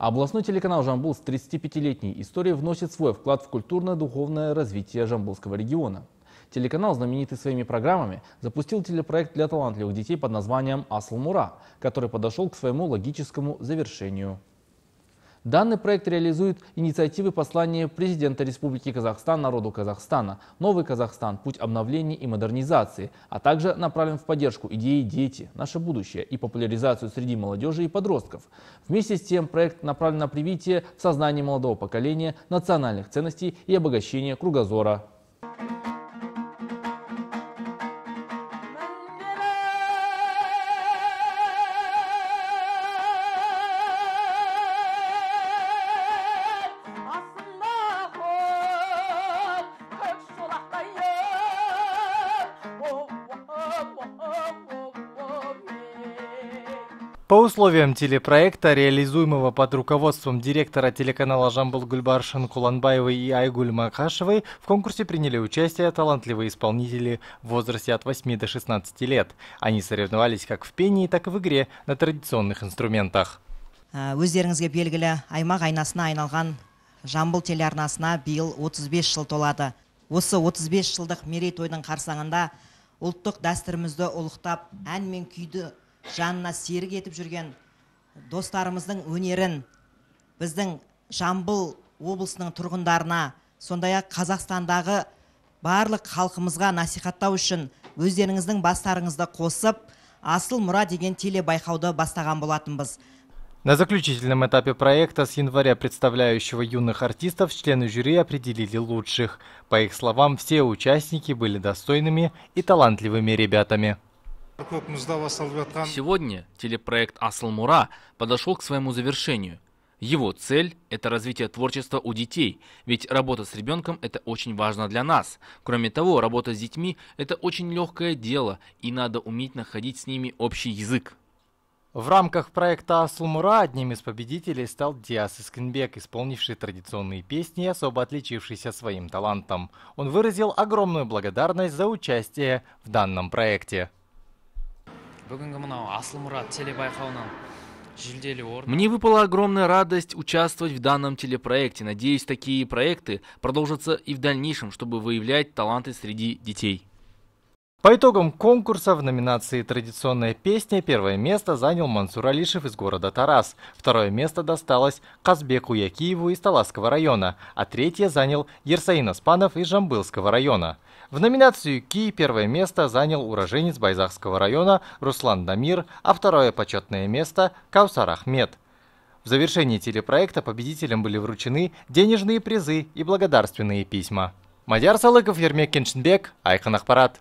Областной телеканал «Жамбул» с 35-летней историей вносит свой вклад в культурно-духовное развитие Жамбулского региона. Телеканал, знаменитый своими программами, запустил телепроект для талантливых детей под названием «Асл Мура», который подошел к своему логическому завершению. Данный проект реализует инициативы послания президента Республики Казахстан народу Казахстана «Новый Казахстан. Путь обновления и модернизации», а также направлен в поддержку идеи «Дети. Наше будущее» и популяризацию среди молодежи и подростков. Вместе с тем проект направлен на привитие в сознании молодого поколения национальных ценностей и обогащение кругозора По условиям телепроекта, реализуемого под руководством директора телеканала «Жамбыл» Гульбаршин Куланбаевой и Айгуль Макашевой, в конкурсе приняли участие талантливые исполнители в возрасте от 8 до 16 лет. Они соревновались как в пении, так и в игре на традиционных инструментах. Э, өздеріңізге белгілі аймақ айнасына айналған жамбыл телеарнасына биыл 35 жыл толады осы 35 жылдық мерейтойдың қарсаңында ұлттық дәстүрімізді ұлықтап ән мен күйді жанына серік етіп жүрген достарымыздың өнерін біздің жамбыл облысының тұрғындарына сондай ақ қазақстандағы барлық халқымызға насихаттау үшін өздеріңіздің бастарыңызды қосып асыл мұра деген телебайқауды бастаған болатынбыз на заключительном этапе проекта с января представляющего юных артистов члены жюри определили лучших. По их словам, все участники были достойными и талантливыми ребятами. Сегодня телепроект «Асл Мура» подошел к своему завершению. Его цель – это развитие творчества у детей, ведь работа с ребенком – это очень важно для нас. Кроме того, работа с детьми – это очень легкое дело, и надо уметь находить с ними общий язык. В рамках проекта «Асулмура» одним из победителей стал Диас Искенбек, исполнивший традиционные песни и особо отличившийся своим талантом. Он выразил огромную благодарность за участие в данном проекте. Мне выпала огромная радость участвовать в данном телепроекте. Надеюсь, такие проекты продолжатся и в дальнейшем, чтобы выявлять таланты среди детей. По итогам конкурса в номинации «Традиционная песня» первое место занял Мансур Алишев из города Тарас, второе место досталось Казбеку Якиеву из Таласского района, а третье занял Ерсаин Аспанов из Жамбылского района. В номинацию «Ки» первое место занял уроженец Байзахского района Руслан Дамир, а второе почетное место – Каусар Ахмед. В завершении телепроекта победителям были вручены денежные призы и благодарственные письма. Мадяр Салыков, Ермек Кеншинбек, Айхан Ахпарат.